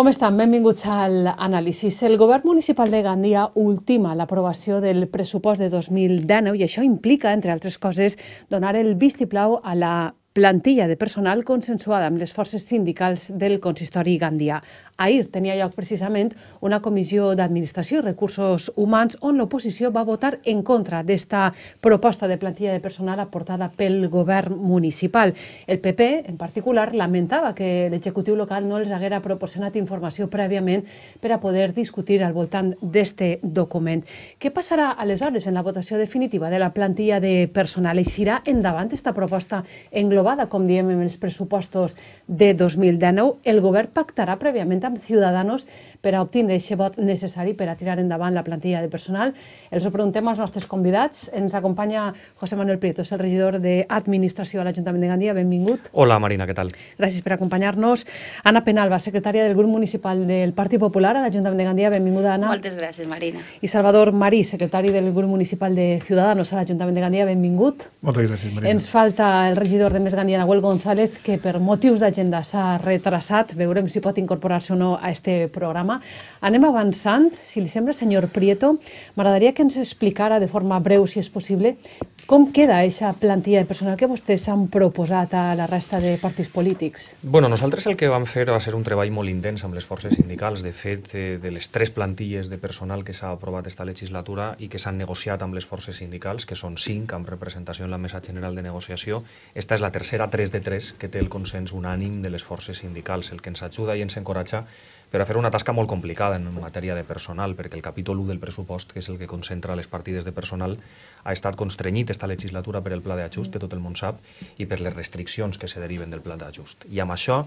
Com estan? Benvinguts al anàlisi. El govern municipal de Gandia ultima l'aprovació del pressupost de 2019 i això implica, entre altres coses, donar el vistiplau a la plantilla de personal consensuada amb les forces sindicals del consistori Gandia. Ahir tenia lloc precisament una comissió d'administració i recursos humans on l'oposició va votar en contra d'esta proposta de plantilla de personal aportada pel govern municipal. El PP, en particular, lamentava que l'executiu local no els haguera proporcionat informació prèviament per a poder discutir al voltant d'este document. Què passarà aleshores en la votació definitiva de la plantilla de personal? Eixirà endavant esta proposta global? aprovada, com diem en els pressupostos de 2019, el govern pactarà prèviament amb Ciudadanos per a obtenir aquest vot necessari per a tirar endavant la plantilla de personal. Els ho preguntem als nostres convidats. Ens acompanya José Manuel Prieto, és el regidor d'Administració a l'Ajuntament de Gandia. Benvingut. Hola, Marina, què tal? Gràcies per acompanyar-nos. Anna Penalba, secretària del grup municipal del Partit Popular a l'Ajuntament de Gandia. Benvinguda, Anna. Moltes gràcies, Marina. I Salvador Marí, secretari del grup municipal de Ciudadanos a l'Ajuntament de Gandia. Benvingut. Moltes gràcies, Marina. Ens falta el regidor de Vesgani Nahuel González, que per motius d'agenda s'ha retrasat. Veurem si pot incorporar-se o no a este programa. Anem avançant. Si li sembla, senyor Prieto, m'agradaria que ens explicara de forma breu, si és possible, com queda aquesta plantilla de personal que vostès han proposat a la resta de partits polítics? Bueno, nosaltres el que vam fer va ser un treball molt intens amb les forces sindicals. De fet, eh, de les tres plantilles de personal que s'ha aprovat esta legislatura i que s'han negociat amb les forces sindicals, que són cinc, amb representació en la mesa general de negociació, esta és la tercera tercera 3 de 3 que té el consens unànim de les forces sindicals, el que ens ajuda i ens encoratja per a fer una tasca molt complicada en matèria de personal, perquè el capítol 1 del pressupost, que és el que concentra les partides de personal, ha estat constrenyit esta legislatura per el pla d'ajust, que tot el món sap, i per les restriccions que se deriven del pla d'ajust. I amb això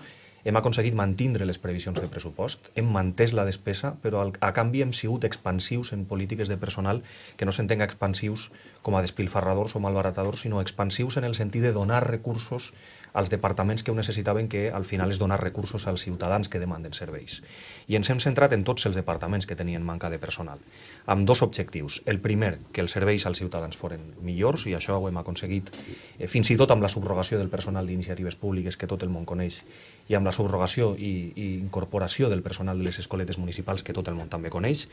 hem aconseguit mantindre les previsions de pressupost, hem mantès la despesa, però a canvi hem sigut expansius en polítiques de personal que no s'entenga expansius com a despilfarradors o malbaratadors, sinó expansius en el sentit de donar recursos als departaments que ho necessitaven, que al final és donar recursos als ciutadans que demanden serveis. I ens hem centrat en tots els departaments que tenien manca de personal, amb dos objectius. El primer, que els serveis als ciutadans foren millors, i això ho hem aconseguit eh, fins i tot amb la subrogació del personal d'iniciatives públiques que tot el món coneix i amb la subrogació i, i incorporació del personal de les escoletes municipals que tot el món també coneix,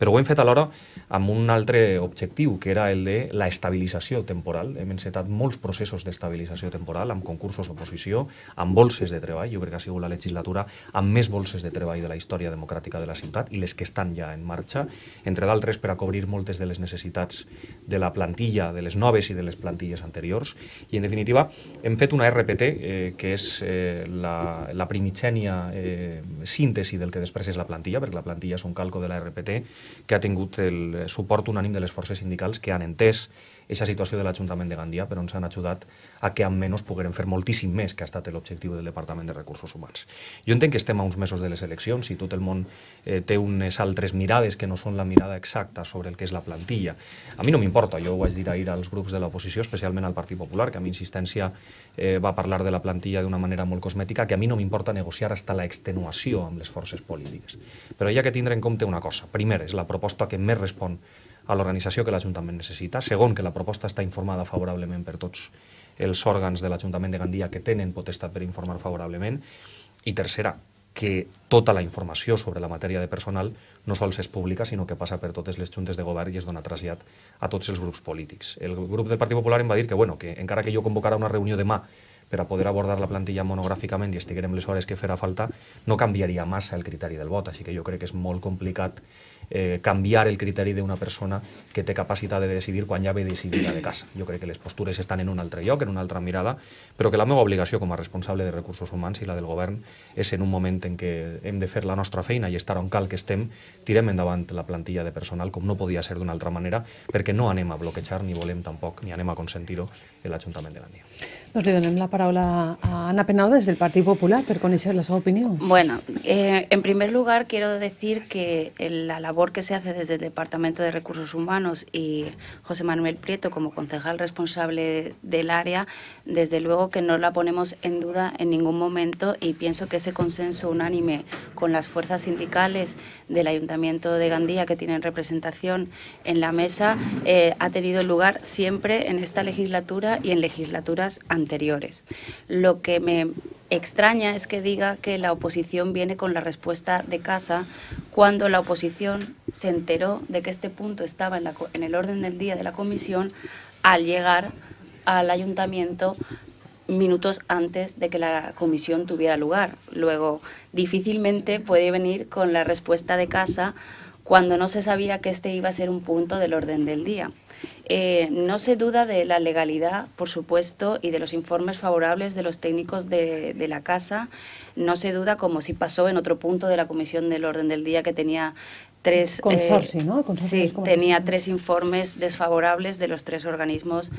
però ho hem fet alhora amb un altre objectiu, que era el de la estabilització temporal. Hem encetat molts processos d'estabilització temporal, amb concursos d'oposició, amb bolses de treball, jo crec que ha sigut la legislatura amb més bolses de treball de la història democràtica de la ciutat i les que estan ja en marxa, entre d'altres per a cobrir moltes de les necessitats de la plantilla, de les noves i de les plantilles anteriors, i en definitiva hem fet una RPT, eh, que és eh, la la, la primigènia eh, síntesi del que després és la plantilla, perquè la plantilla és un calco de la RPT que ha tingut el suport unànim de les forces sindicals que han entès aquesta situació de l'Ajuntament de Gandia, però ens han ajudat a que amb menys poguérem fer moltíssim més que ha estat l'objectiu del Departament de Recursos Humans. Jo entenc que estem a uns mesos de les eleccions i tot el món eh, té unes altres mirades que no són la mirada exacta sobre el que és la plantilla. A mi no m'importa, jo ho vaig dir ahir als grups de l'oposició, especialment al Partit Popular, que amb insistència eh, va parlar de la plantilla d'una manera molt cosmètica, que a mi no m'importa negociar hasta la extenuació amb les forces polítiques. Però hi ha que tindre en compte una cosa. Primer, és la proposta que més respon a l'organització que l'Ajuntament necessita. Segon, que la proposta està informada favorablement per tots els òrgans de l'Ajuntament de Gandia que tenen potestat per informar favorablement. I tercera, que tota la informació sobre la matèria de personal no sols és pública, sinó que passa per totes les juntes de govern i es dona trasllat a tots els grups polítics. El grup del Partit Popular em va dir que, bueno, que encara que jo convocara una reunió demà per a poder abordar la plantilla monogràficament i estiguem les hores que farà falta, no canviaria massa el criteri del vot, així que jo crec que és molt complicat eh, canviar el criteri d'una persona que té capacitat de decidir quan ja ve decidida de casa. Jo crec que les postures estan en un altre lloc, en una altra mirada, però que la meva obligació com a responsable de recursos humans i la del govern és en un moment en què hem de fer la nostra feina i estar on cal que estem, tirem endavant la plantilla de personal com no podia ser d'una altra manera, perquè no anem a bloquejar ni volem tampoc, ni anem a consentir-ho l'Ajuntament de l'Andia. Nos le la palabra a Ana Penal desde el Partido Popular para conocer la su opinión. Bueno, eh, en primer lugar quiero decir que la labor que se hace desde el Departamento de Recursos Humanos y José Manuel Prieto como concejal responsable del área, desde luego que no la ponemos en duda en ningún momento y pienso que ese consenso unánime con las fuerzas sindicales del Ayuntamiento de Gandía que tienen representación en la mesa eh, ha tenido lugar siempre en esta legislatura y en legislaturas anteriores lo que me extraña es que diga que la oposición viene con la respuesta de casa cuando la oposición se enteró de que este punto estaba en, en el orden del día de la comisión al llegar al ayuntamiento minutos antes de que la comisión tuviera lugar. Luego, difícilmente puede venir con la respuesta de casa cuando no se sabía que este iba a ser un punto del orden del día. Eh, no se duda de la legalidad, por supuesto, y de los informes favorables de los técnicos de, la casa. No se duda, como si pasó en otro punto de la Comisión del Orden del Día, que tenía tres... Eh, tenía tres informes desfavorables de los tres organismos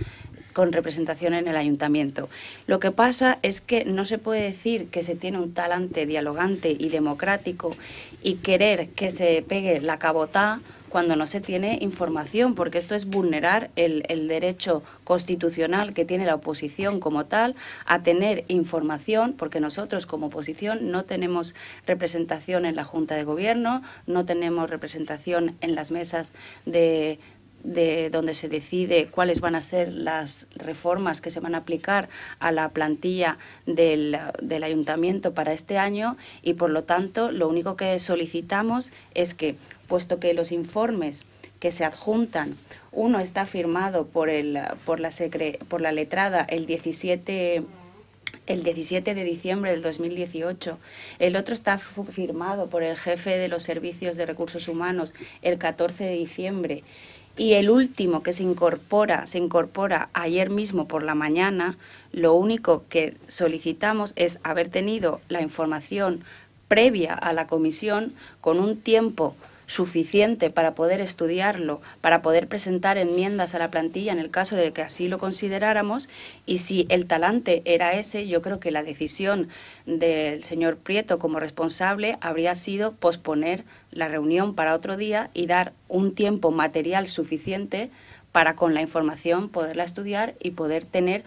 con representación en el ayuntamiento. Lo que pasa es que no se puede decir que se tiene un talante dialogante y democrático y querer que se pegue la cabotá cuando no se tiene información, porque esto es vulnerar el, derecho constitucional que tiene la oposición como tal a tener información, porque nosotros como oposición no tenemos representación en la Junta de Gobierno, no tenemos representación en las mesas de donde se decide cuáles van a ser las reformas que se van a aplicar a la plantilla del, del, ayuntamiento para este año y por lo tanto lo único que solicitamos es que puesto que los informes que se adjuntan, uno está firmado por, el, por, la, por la letrada el 17 el 17 de diciembre del 2018. El otro está firmado por el jefe de los servicios de recursos humanos el 14 de diciembre. Y el último que se incorpora, se incorpora ayer mismo por la mañana, lo único que solicitamos es haber tenido la información previa a la comisión con un tiempo suficiente para poder estudiarlo, para poder presentar enmiendas a la plantilla en el caso de que así lo consideráramos y si el talante era ese, yo creo que la decisión del señor Prieto como responsable habría sido posponer la reunión para otro día y dar un tiempo material suficiente para con la información poderla estudiar y poder tener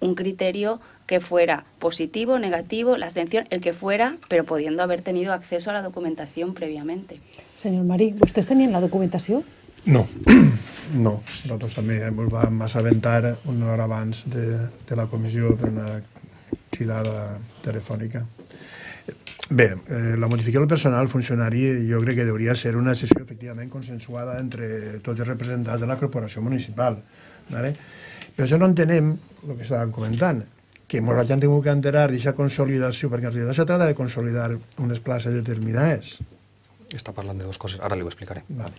un criterio que fuera positivo, negativo, la abstención, el que fuera, pero pudiendo haber tenido acceso a la documentación previamente. Señor Marí, vostès tenien la documentació? No, no. Nosaltres també ens vam assabentar una hora abans de, de la comissió per una cridada telefònica. Bé, eh, la modificació del personal funcionari jo crec que hauria ser una sessió efectivament consensuada entre tots els representants de la corporació municipal. ¿vale? Però això no entenem el que estàvem comentant, que ens ja tingut que d'enterar d'aquesta consolidació, perquè en realitat se trata de consolidar unes places determinades està parlant de dues coses, ara li ho explicaré. Vale.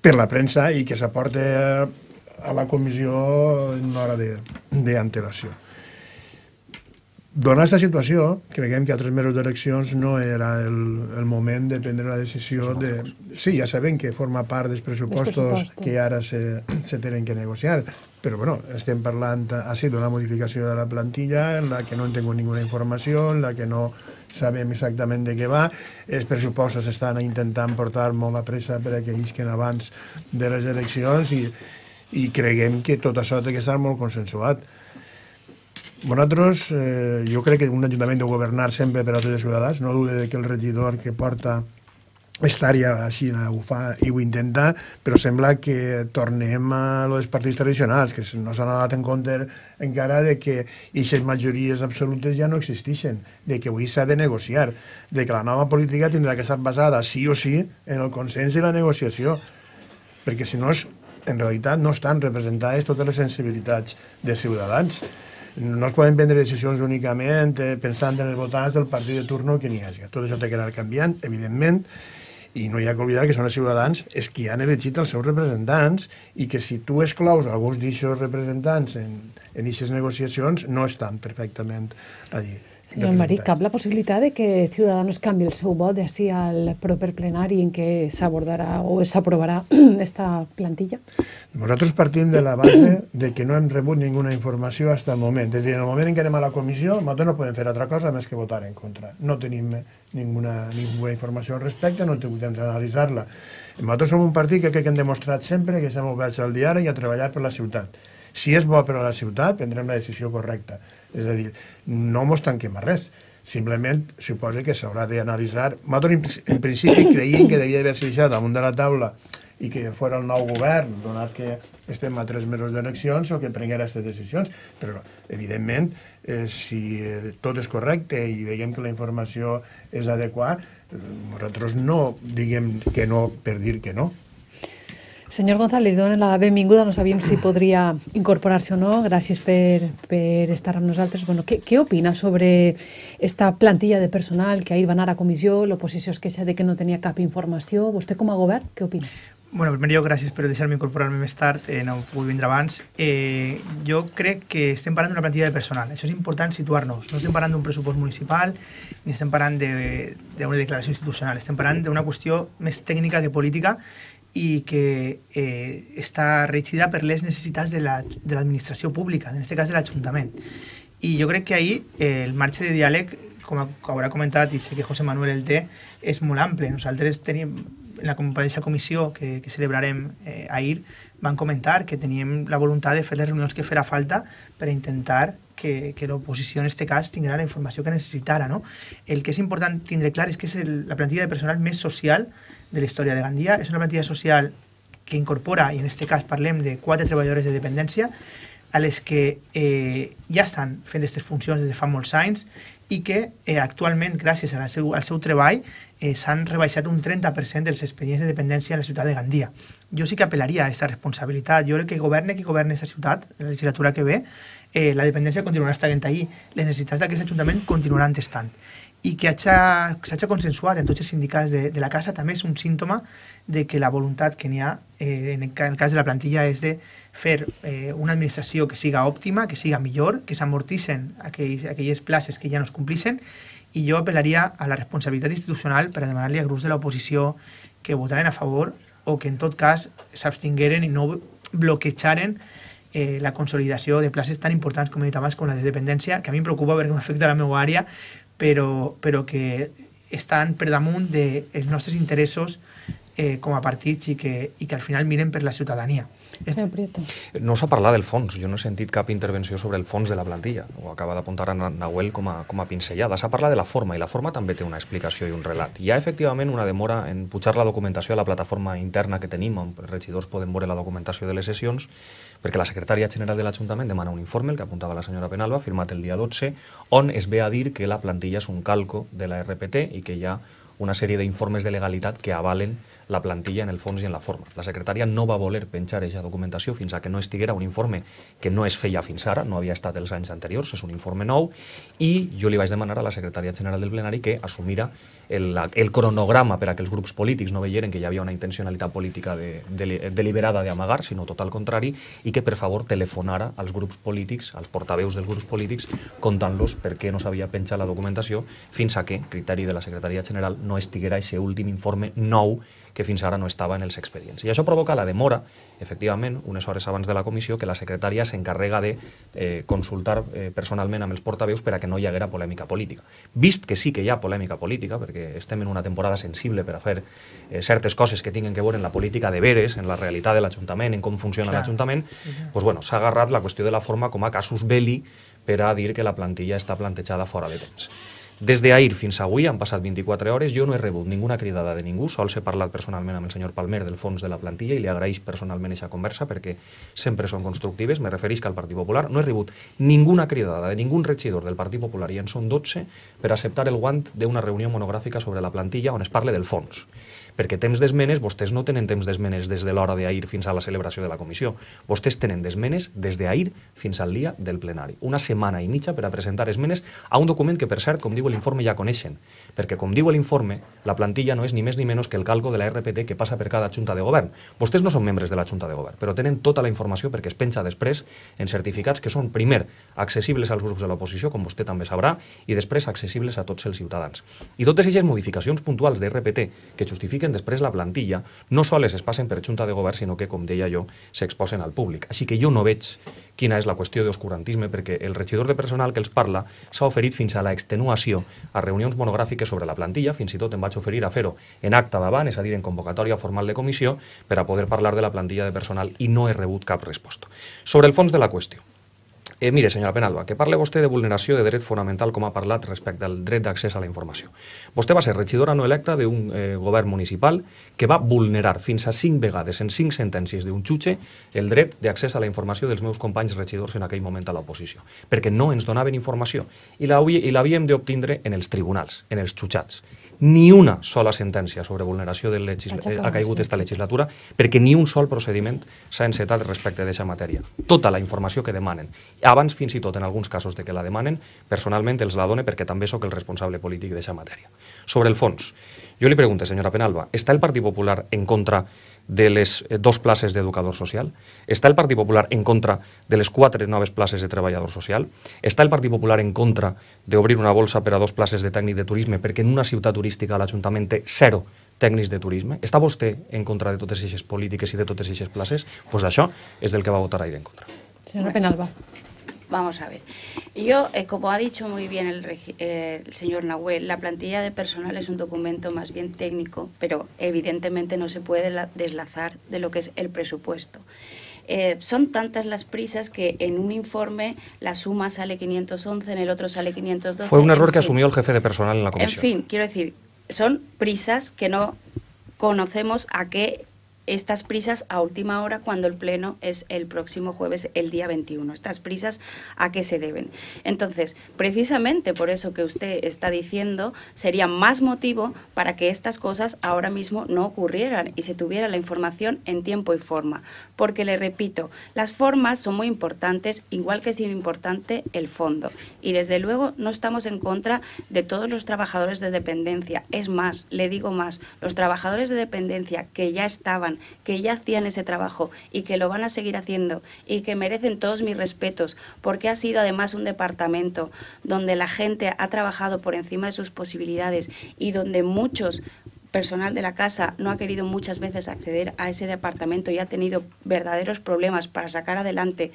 Per la premsa i que s'aporta a la comissió en hora d'antelació. Donada aquesta situació, creiem que a tres mesos d'eleccions no era el, el moment de prendre la decisió de... Sí, ja sabem que forma part dels pressupostos, pressupostos. que ara se, se tenen que negociar, però bueno, estem parlant així ah, d'una modificació de la plantilla en la que no en tingut ninguna informació, en la que no sabem exactament de què va. Els pressupostos estan intentant portar molt a pressa perquè isquen abans de les eleccions i, i creguem que tot això ha que molt consensuat. Nosaltres, eh, jo crec que un ajuntament de governar sempre per a tots els ciutadans, no dubte que el regidor que porta Estària a així ho fa i ho intenta, però sembla que tornem a les partits tradicionals, que no s'han anat en compte encara de que aquestes majories absolutes ja no existeixen, de que avui s'ha de negociar, de que la nova política tindrà que estar basada sí o sí en el consens i la negociació, perquè si no, en realitat no estan representades totes les sensibilitats de ciutadans. No es poden prendre decisions únicament eh, pensant en els votants del partit de turno que n'hi hagi. Tot això té que anar canviant, evidentment, i no hi ha que oblidar que són els ciutadans els qui han elegit els seus representants i que si tu exclous alguns d'aquests representants en, en aquestes negociacions no estan perfectament allà. Senyor Maric, cap la possibilitat de que Ciudadanos canvi el seu vot d'ací al proper plenari en què s'abordarà o s'aprovarà aquesta plantilla? Nosaltres partim de la base de que no hem rebut ninguna informació fins al moment. És a dir, en el moment en què anem a la comissió, nosaltres no podem fer altra cosa més que votar en contra. No tenim ninguna, ninguna informació al respecte, no podem analitzar la Nosaltres som un partit que crec que hem demostrat sempre que estem oberts al diari i a treballar per la ciutat. Si és bo per a la ciutat, prendrem la decisió correcta. És a dir, no mos tanquem a res. Simplement suposa que s'haurà d'analitzar... Nosaltres, en principi, creiem que devia haver-se deixat damunt de la taula i que fora el nou govern, donat que estem a tres mesos d'eleccions, el que prenguera aquestes decisions. Però, evidentment, eh, si eh, tot és correcte i veiem que la informació és adequada, nosaltres no diguem que no per dir que no. Senyor González, dona la benvinguda. No sabíem si podria incorporar-se o no. Gràcies per, per estar amb nosaltres. Bueno, què, què opina sobre esta plantilla de personal que ahir va anar a comissió, l'oposició es queixa de que no tenia cap informació. Vostè com a govern, què opina? Bueno, primer jo gràcies per deixar-me incorporar-me més tard, eh, no puc vindre abans. Eh, jo crec que estem parlant d'una plantilla de personal, això és important situar-nos. No estem parlant d'un pressupost municipal, ni estem parlant d'una de, de declaració institucional, estem parlant d'una qüestió més tècnica que política i que eh, està regida per les necessitats de l'administració la, de pública, en aquest cas de l'Ajuntament. I jo crec que ahir eh, el marge de diàleg, com haurà comentat i sé que José Manuel el té, és molt ample. Nosaltres tenim en la compareixa comissió que, que celebrarem eh, ahir, van comentar que teníem la voluntat de fer les reunions que farà falta per intentar que, que l'oposició, en aquest cas, tindrà la informació que necessitara. No? El que és important tindre clar és que és el, la plantilla de personal més social de la història de Gandia. És una plantilla social que incorpora, i en aquest cas parlem de quatre treballadores de dependència, a les que eh, ja estan fent aquestes funcions des de fa molts anys i que eh, actualment, gràcies a la seu, al seu treball, eh, s'han rebaixat un 30% dels expedients de dependència a la ciutat de Gandia. Jo sí que apel·laria a aquesta responsabilitat. Jo crec que governa qui governa aquesta ciutat, la legislatura que ve, eh, la dependència continuarà estant ahí, les necessitats d'aquest Ajuntament continuaran estant. I que s'hagi consensuat en tots els sindicats de, de la casa també és un símptoma de que la voluntat que n'hi ha, eh, en, el, en el cas de la plantilla, és de fer eh, una administració que siga òptima, que siga millor, que s'amortissin aquelles places que ja no es complixen, i jo apel·laria a la responsabilitat institucional per a demanar-li a grups de l'oposició que votaren a favor o que en tot cas s'abstingueren i no bloquejaren eh, la consolidació de places tan importants, com he dit abans, com la de dependència, que a mi em preocupa perquè m'afecta la meva àrea, però, però que estan per damunt dels de nostres interessos eh, com a partits i que, i que al final miren per la ciutadania. Eh, no s'ha parlat del fons, jo no he sentit cap intervenció sobre el fons de la plantilla, ho acaba d'apuntar Nahuel com a, com a pincellada. S'ha parlat de la forma, i la forma també té una explicació i un relat. Hi ha efectivament una demora en pujar la documentació a la plataforma interna que tenim, on els regidors poden veure la documentació de les sessions, perquè la secretària general de l'Ajuntament demana un informe, el que apuntava la senyora Penalba, firmat el dia 12, on es ve a dir que la plantilla és un calco de la RPT i que hi ha una sèrie d'informes de legalitat que avalen la plantilla en el fons i en la forma. La secretària no va voler penjar aquesta documentació fins a que no estiguera un informe que no es feia fins ara, no havia estat els anys anteriors, és un informe nou, i jo li vaig demanar a la secretària general del plenari que assumira el, el cronograma per a que els grups polítics no veieren que hi havia una intencionalitat política de, de, deliberada d'amagar, sinó tot al contrari, i que, per favor, telefonara als grups polítics, als portaveus dels grups polítics, contant-los per què no s'havia penjat la documentació, fins a que, criteri de la Secretaria General, no estiguera aquest últim informe nou que fins ara no estava en els expedients. I això provoca la demora, efectivament, unes hores abans de la comissió, que la secretària s'encarrega de eh, consultar eh, personalment amb els portaveus per a que no hi haguera polèmica política. Vist que sí que hi ha polèmica política, perquè perquè estem en una temporada sensible per a fer eh, certes coses que tinguen que veure en la política de veres, en la realitat de l'Ajuntament, en com funciona l'Ajuntament, doncs, pues, bueno, s'ha agarrat la qüestió de la forma com a casus belli per a dir que la plantilla està plantejada fora de temps. Des d'ahir fins avui han passat 24 hores, jo no he rebut ninguna cridada de ningú, sols he parlat personalment amb el senyor Palmer del fons de la plantilla i li agraeix personalment aquesta conversa perquè sempre són constructives, me refereix que al Partit Popular no he rebut ninguna cridada de ningú regidor del Partit Popular i en són 12 per acceptar el guant d'una reunió monogràfica sobre la plantilla on es parle del fons perquè temps d'esmenes, vostès no tenen temps d'esmenes des de l'hora d'ahir fins a la celebració de la comissió. Vostès tenen d'esmenes des d'ahir fins al dia del plenari. Una setmana i mitja per a presentar esmenes a un document que, per cert, com diu l'informe, ja coneixen. Perquè, com diu l'informe, la plantilla no és ni més ni menys que el calco de la RPT que passa per cada junta de govern. Vostès no són membres de la junta de govern, però tenen tota la informació perquè es penja després en certificats que són, primer, accessibles als grups de l'oposició, com vostè també sabrà, i després accessibles a tots els ciutadans. I totes aquestes modificacions puntuals d'RPT que justifiquen publiquen després la plantilla, no sols es passen per Junta de Govern, sinó que, com deia jo, s'exposen al públic. Així que jo no veig quina és la qüestió d'oscurantisme, perquè el regidor de personal que els parla s'ha oferit fins a la extenuació a reunions monogràfiques sobre la plantilla, fins i tot em vaig oferir a fer-ho en acte davant, és a dir, en convocatòria formal de comissió, per a poder parlar de la plantilla de personal i no he rebut cap resposta. Sobre el fons de la qüestió, Eh, mire, senyora Penalba, que parle vostè de vulneració de dret fonamental com ha parlat respecte al dret d'accés a la informació. Vostè va ser regidora no electa d'un eh, govern municipal que va vulnerar fins a cinc vegades en cinc sentències d'un xutxe el dret d'accés a la informació dels meus companys regidors en aquell moment a l'oposició, perquè no ens donaven informació i l'havíem d'obtindre en els tribunals, en els xutxats ni una sola sentència sobre vulneració de legisla... Eh, ha caigut esta legislatura perquè ni un sol procediment s'ha encetat respecte d'aquesta matèria. Tota la informació que demanen, abans fins i tot en alguns casos de que la demanen, personalment els la dono perquè també sóc el responsable polític d'aquesta matèria. Sobre el fons, Yo le pregunto, señora Penalba, ¿está el Partido Popular en contra de les eh, dos places d'educador social? Està el Partit Popular en contra de les quatre noves places de treballador social? Està el Partit Popular en contra d'obrir una bolsa per a dos places de tècnic de turisme perquè en una ciutat turística l'Ajuntament té zero tècnics de turisme? Està vostè en contra de totes aquestes polítiques i de totes aquestes places? Doncs pues això és del que va votar ahir en contra. Senyora Penalba. Vamos a ver. Yo, eh, como ha dicho muy bien eh, el, señor Nahuel, la plantilla de personal es un documento más bien técnico, pero evidentemente no se puede deslazar de lo que es el presupuesto. Eh, son tantas las prisas que en un informe la suma sale 511, en el otro sale 512. Fue un error que asumió el jefe de personal en la comisión. En fin, quiero decir, son prisas que no conocemos a qué estas prisas a última hora cuando el pleno es el próximo jueves, el día 21. Estas prisas a qué se deben. Entonces, precisamente por eso que usted está diciendo, sería más motivo para que estas cosas ahora mismo no ocurrieran y se tuviera la información en tiempo y forma. Porque le repito, las formas son muy importantes, igual que es importante el fondo. Y desde luego no estamos en contra de todos los trabajadores de dependencia. Es más, le digo más, los trabajadores de dependencia que ya estaban que ya hacían ese trabajo y que lo van a seguir haciendo y que merecen todos mis respetos, porque ha sido además un departamento donde la gente ha trabajado por encima de sus posibilidades y donde muchos personal de la casa no ha querido muchas veces acceder a ese departamento y ha tenido verdaderos problemas para sacar adelante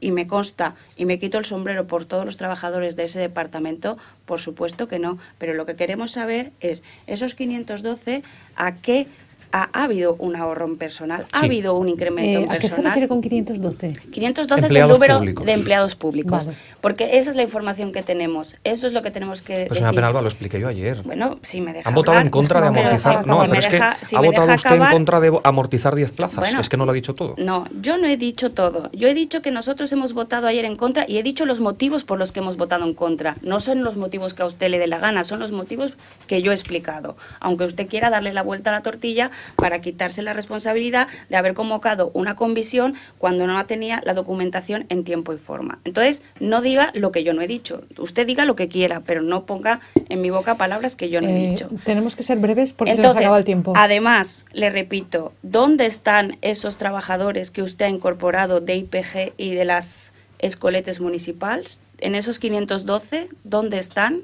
y me consta y me quito el sombrero por todos los trabajadores de ese departamento, por supuesto que no, pero lo que queremos saber es esos 512 a qué ha, habido un ahorro en personal, ha habido un incremento eh, en personal. ¿A qué se refiere con 512? 512 es el número de empleados públicos, porque esa es la información que tenemos, eso es lo que tenemos que Pues señora Penalba lo expliqué yo ayer. Bueno, si me deja Han en contra de amortizar, ha votado usted en contra de amortizar 10 plazas, es que no lo ha dicho todo. No, yo no he dicho todo, yo he dicho que nosotros hemos votado ayer en contra y he dicho los motivos por los que hemos votado en contra, no son los motivos que a usted le dé la gana, son los motivos que yo he explicado. Aunque usted quiera darle la vuelta a la tortilla, para quitarse la responsabilidad de haber convocado una convisión cuando no tenía la documentación en tiempo y forma. Entonces, no diga lo que yo no he dicho. Usted diga lo que quiera, pero no ponga en mi boca palabras que yo no he eh, dicho. Tenemos que ser breves porque se nos acaba el tiempo. Además, le repito, ¿dónde están esos trabajadores que usted ha incorporado de IPG y de las escoletes municipales? En esos 512, ¿dónde están?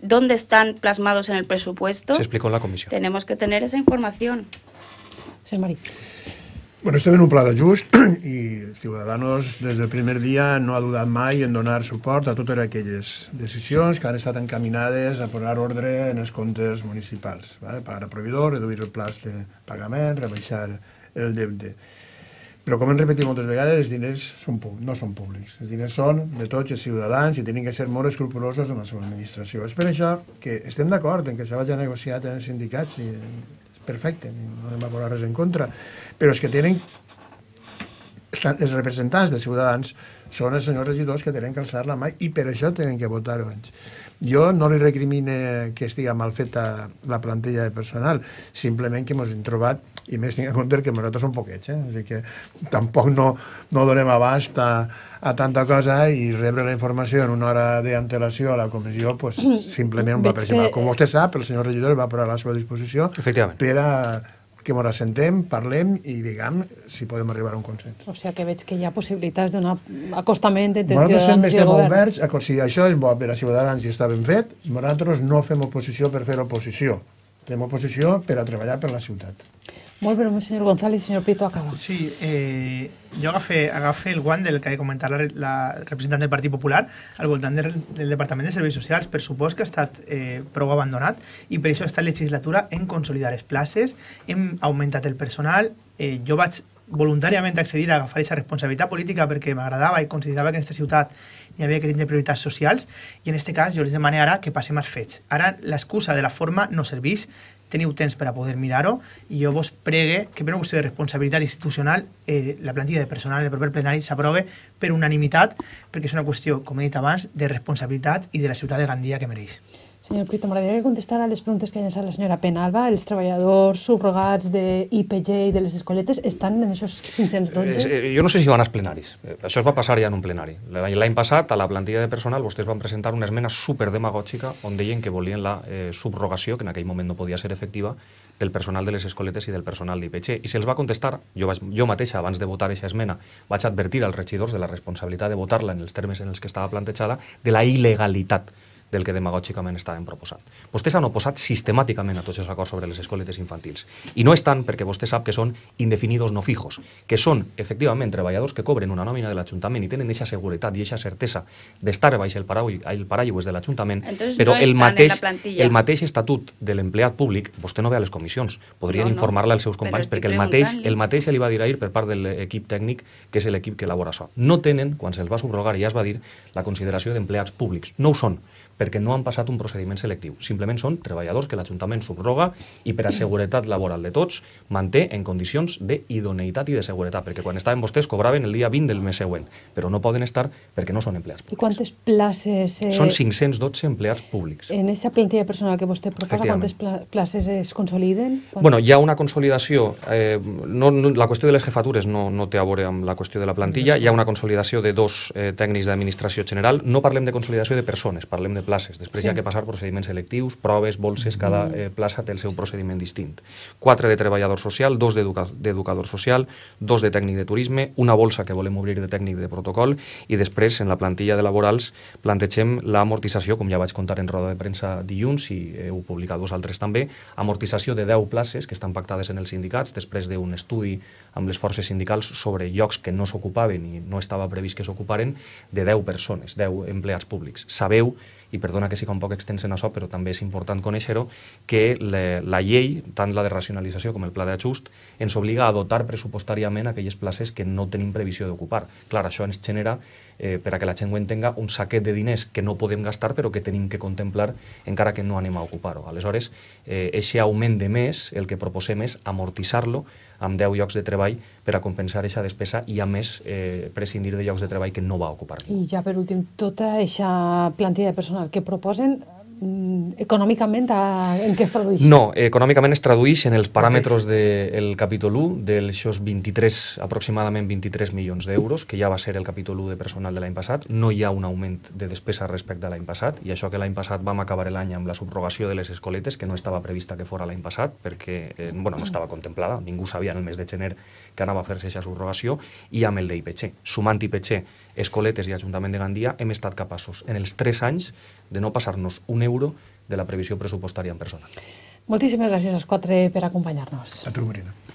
dónde están plasmados en el presupuesto. Se explicó en la comisión. Tenemos que tener esa información. Señor Marí. Bueno, estem en un pla d'ajust i Ciudadanos des del primer dia no ha dudat mai en donar suport a totes aquelles decisions que han estat encaminades a posar ordre en els comptes municipals. Vale? Pagar a proveïdor, reduir el pla de pagament, rebaixar el deute. Però com hem repetit moltes vegades, els diners són, no són públics. Els diners són de tots els ciutadans i tenen que ser molt escrupulosos en la seva administració. És per això que estem d'acord en que se vagi negociat en els sindicats i és eh, perfecte, no hem posar res en contra, però és que tenen els representants de Ciutadans són els senyors regidors que tenen que alçar la mà i per això tenen que votar abans. Jo no li recrimine que estiga mal feta la plantilla de personal, simplement que ens hem trobat i més tinc en compte que nosaltres som poquets, eh? o sigui que tampoc no, no donem abast a, a tanta cosa i rebre la informació en una hora d'antelació a la comissió, pues, simplement va Que... Com vostè sap, el senyor regidor va posar a la seva disposició per a que ens assentem, parlem i diguem si podem arribar a un consens. O sigui que veig que hi ha possibilitats d'un acostament entre nosaltres ciutadans i el govern. Nosaltres a, si això és bo per a Ciutadans i està ben fet, nosaltres no fem oposició per fer oposició. Fem oposició per a treballar per la ciutat. Molt bé, només senyor González, senyor Pito acaba. Sí, eh, jo agafé, agafé el guant del que ha comentat la, la representant del Partit Popular al voltant del, del Departament de Serveis Socials. Per supost que ha estat eh, prou abandonat i per això està la legislatura en consolidar les places, hem augmentat el personal, eh, jo vaig voluntàriament accedir a agafar aquesta responsabilitat política perquè m'agradava i considerava que en aquesta ciutat hi havia que tindre prioritats socials, i en aquest cas jo els demane ara que passem als fets. Ara l'excusa de la forma no serveix, teniu temps per a poder mirar-ho, i jo vos pregue que per una qüestió de responsabilitat institucional eh, la plantilla de personal del proper plenari s'aprove per unanimitat, perquè és una qüestió, com he dit abans, de responsabilitat i de la ciutat de Gandia que mereix. Senyor Prieto, m'agradaria que contestara les preguntes que ha llançat la senyora Penalba. Els treballadors subrogats de IPG i de les escoletes estan en aquests 512? Eh, eh, jo no sé si van als plenaris. Eh, això es va passar ja en un plenari. L'any passat, a la plantilla de personal, vostès van presentar una esmena superdemagògica on deien que volien la eh, subrogació, que en aquell moment no podia ser efectiva, del personal de les escoletes i del personal d'IPG. I se'ls va contestar, jo, vaig, jo mateixa, abans de votar aquesta esmena, vaig advertir als regidors de la responsabilitat de votar-la en els termes en els que estava plantejada, de la il·legalitat del que demagògicament estaven proposant. Vostès han oposat sistemàticament a tots els acords sobre les escoletes infantils. I no estan perquè vostè sap que són indefinidos no fijos, que són, efectivament, treballadors que cobren una nòmina de l'Ajuntament i tenen aquesta seguretat i aquesta certesa d'estar baix el, paraigües, el paraigües de l'Ajuntament, però no el, mateix, el mateix estatut de l'empleat públic, vostè no ve a les comissions, podrien no, no. informar-la als seus companys, perquè el mateix, el mateix se li va dir ahir per part de l'equip tècnic, que és l'equip que elabora això. No tenen, quan se'ls va subrogar i ja es va dir, la consideració d'empleats públics. No ho són perquè no han passat un procediment selectiu. Simplement són treballadors que l'Ajuntament subroga i per a seguretat laboral de tots manté en condicions d'idoneïtat i de seguretat, perquè quan estaven vostès cobraven el dia 20 del mes següent, però no poden estar perquè no són empleats públics. I quantes places... Eh... Són 512 empleats públics. En aquesta plantilla personal que vostè proposa, quantes places es consoliden? Quan... Bueno, hi ha una consolidació, eh, no, no, la qüestió de les jefatures no, no té a veure amb la qüestió de la plantilla, hi ha una consolidació de dos eh, tècnics d'administració general, no parlem de consolidació de persones, parlem de places. Després sí. hi ha que passar procediments selectius, proves, bolses, mm. cada eh, plaça té el seu procediment distint. Quatre de treballador social, dos d'educador social, dos de tècnic de turisme, una bolsa que volem obrir de tècnic de protocol i després en la plantilla de laborals plantegem l'amortització, com ja vaig contar en roda de premsa dilluns i heu eh, publicat vosaltres també, amortització de 10 places que estan pactades en els sindicats després d'un estudi amb les forces sindicals sobre llocs que no s'ocupaven i no estava previst que s'ocuparen de 10 persones, 10 empleats públics. Sabeu, i perdona que sigui un poc extens en això, però també és important conèixer-ho, que la, la llei, tant la de racionalització com el pla d'ajust, ens obliga a dotar pressupostàriament aquelles places que no tenim previsió d'ocupar. Clar, això ens genera, eh, per a que la gent ho entenga, un saquet de diners que no podem gastar però que tenim que contemplar encara que no anem a ocupar-ho. Aleshores, eh, aquest augment de més, el que proposem és amortitzar-lo amb 10 llocs de treball per a compensar aquesta despesa i, a més, eh, prescindir de llocs de treball que no va ocupar ningú. I ja, per últim, tota aquesta plantilla de personal que proposen Mm, econòmicament a, en què es tradueix? No, econòmicament es tradueix en els paràmetres okay. del capítol 1 d'aixòs 23, aproximadament 23 milions d'euros, que ja va ser el capítol 1 de personal de l'any passat. No hi ha un augment de despesa respecte a l'any passat, i això que l'any passat vam acabar l'any amb la subrogació de les escoletes, que no estava prevista que fora l'any passat, perquè eh, bueno, no estava contemplada, ningú sabia en el mes de gener que anava a fer-se aquesta subrogació, i amb el d'IPC. Sumant IPC, escoletes i Ajuntament de Gandia, hem estat capaços en els 3 anys de no passar-nos un euro euro de la previsió pressupostària en personal. Moltíssimes gràcies als quatre per acompanyar-nos. A tu, Marina.